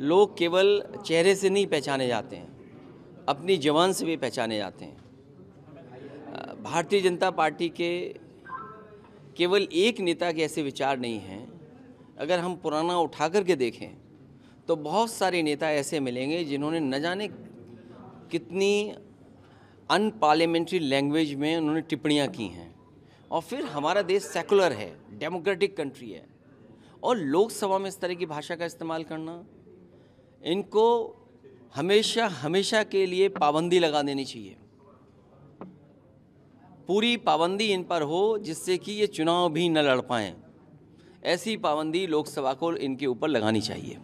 लोग केवल चेहरे से नहीं पहचाने जाते हैं अपनी जवान से भी पहचाने जाते हैं भारतीय जनता पार्टी के केवल एक नेता के ऐसे विचार नहीं हैं अगर हम पुराना उठा कर के देखें तो बहुत सारे नेता ऐसे मिलेंगे जिन्होंने न जाने कितनी अनपार्लियामेंट्री लैंग्वेज में उन्होंने टिप्पणियाँ की हैं और फिर हमारा देश सेकुलर है डेमोक्रेटिक कंट्री है और लोकसभा में इस तरह की भाषा का इस्तेमाल करना इनको हमेशा हमेशा के लिए पाबंदी लगा देनी चाहिए पूरी पाबंदी इन पर हो जिससे कि ये चुनाव भी न लड़ पाएँ ऐसी पाबंदी लोकसभा को इनके ऊपर लगानी चाहिए